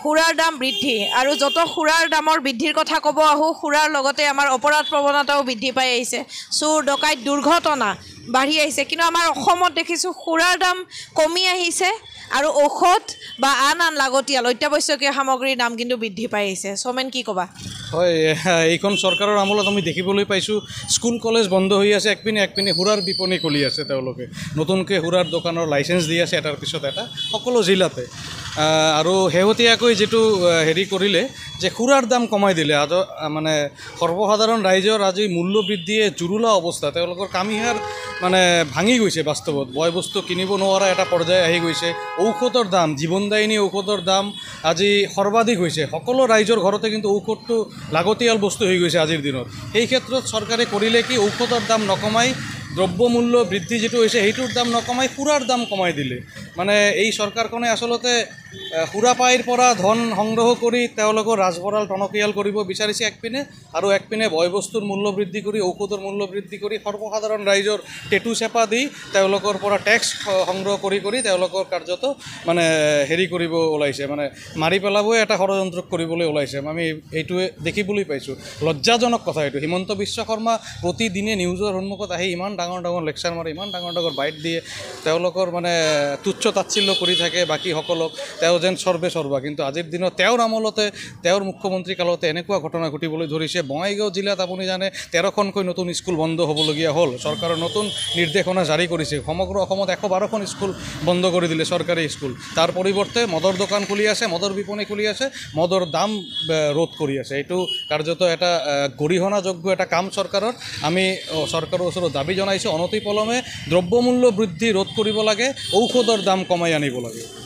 সুৰাৰ দাম বৃদ্ধি আৰু যত সুৰাৰ দামৰ বৃদ্ধিৰ কথা ক'ব আহোঁ সুৰাৰ লগতে আমাৰ অপৰাধ প্ৰৱণতাও বৃদ্ধি পাই আহিছে চোৰ ডকাইত দুৰ্ঘটনা বাঢ়ি আহিছে কিন্তু আমাৰ অসমত দেখিছোঁ সুৰাৰ দাম কমি আহিছে আৰু ঔষধ বা আন আন লাগতিয়াল অত্যাৱশ্যকীয় সামগ্ৰীৰ দাম কিন্তু বৃদ্ধি পাই আহিছে চমেন কি ক'বা হয় এইখন চৰকাৰৰ আমোলত আমি দেখিবলৈ পাইছোঁ স্কুল কলেজ বন্ধ হৈ আছে একপিনে একপিনে সুৰাৰ বিপণী খুলি আছে তেওঁলোকে নতুনকৈ সুৰাৰ দোকানৰ লাইচেঞ্চ দি আছে এটাৰ পিছত এটা সকলো জিলাতে আৰু শেহতীয়াকৈ যিটো হেৰি কৰিলে যে সুৰাৰ দাম কমাই দিলে আজ মানে সৰ্বসাধাৰণ ৰাইজৰ আজি মূল্য বৃদ্ধিয়ে জুৰুলা অৱস্থা তেওঁলোকৰ কামিহাৰ মানে ভাঙি গৈছে বাস্তৱত বয় বস্তু কিনিব নোৱাৰা এটা পৰ্যায় আহি গৈছে ঔষধৰ দাম জীৱনদায়িনী ঔষধৰ দাম আজি সৰ্বাধিক হৈছে সকলো ৰাইজৰ ঘৰতে কিন্তু ঔষধটো লাগতিয়াল বস্তু হৈ গৈছে আজিৰ দিনত সেই ক্ষেত্ৰত চৰকাৰে কৰিলে কি ঔষধৰ দাম নকমাই দ্ৰব্য মূল্য বৃদ্ধি যিটো হৈছে সেইটোৰ দাম নকমাই সুৰাৰ দাম কমাই দিলে মানে এই চৰকাৰখনে আচলতে সুৰাপাইৰ পৰা ধন সংগ্ৰহ কৰি তেওঁলোকৰ ৰাজভঁৰাল টনকিয়াল কৰিব বিচাৰিছে একপিনে আৰু একপিনে বয় বস্তুৰ মূল্য বৃদ্ধি কৰি ঔষধৰ মূল্য বৃদ্ধি কৰি সৰ্বসাধাৰণ ৰাইজৰ টেটু চেপা দি তেওঁলোকৰ পৰা টেক্স সংগ্ৰহ কৰি কৰি তেওঁলোকৰ কাৰ্যটো মানে হেৰি কৰিব ওলাইছে মানে মাৰি পেলাবই এটা ষড়যন্ত্ৰ কৰিবলৈ ওলাইছে আমি এইটোৱে দেখিবলৈ পাইছোঁ লজ্জাজনক কথা এইটো হিমন্ত বিশ্ব শৰ্মা প্ৰতিদিনে নিউজৰ সন্মুখত আহি ইমান ডাঙৰ ডাঙৰ লেকচাৰ মাৰে ইমান ডাঙৰ ডাঙৰ বাইট দিয়ে তেওঁলোকৰ মানে তুচ্ছ তাচ্ছিল্য কৰি থাকে বাকীসকলক তেওঁ যে যেন সৰ্বে সৰ্বা কিন্তু আজিৰ দিনত তেওঁৰ আমলতে তেওঁৰ মুখ্যমন্ত্ৰী কালতে এনেকুৱা ঘটনা ঘটিবলৈ ধৰিছে বঙাইগাঁও জিলাত আপুনি জানে তেৰখনকৈ নতুন স্কুল বন্ধ হ'বলগীয়া হ'ল চৰকাৰৰ নতুন নিৰ্দেশনা জাৰি কৰিছে সমগ্ৰ অসমত এশ বাৰখন স্কুল বন্ধ কৰি দিলে চৰকাৰী স্কুল তাৰ পৰিৱৰ্তে মদৰ দোকান খুলি আছে মদৰ বিপণী খুলি আছে মদৰ দাম ৰোধ কৰি আছে এইটো কাৰ্যতঃ এটা গৰিহণাযোগ্য এটা কাম চৰকাৰৰ আমি চৰকাৰৰ ওচৰত দাবী জনাইছোঁ অনতিপলমে দ্ৰব্যমূল্য বৃদ্ধি ৰোধ কৰিব লাগে ঔষধৰ দাম কমাই আনিব লাগে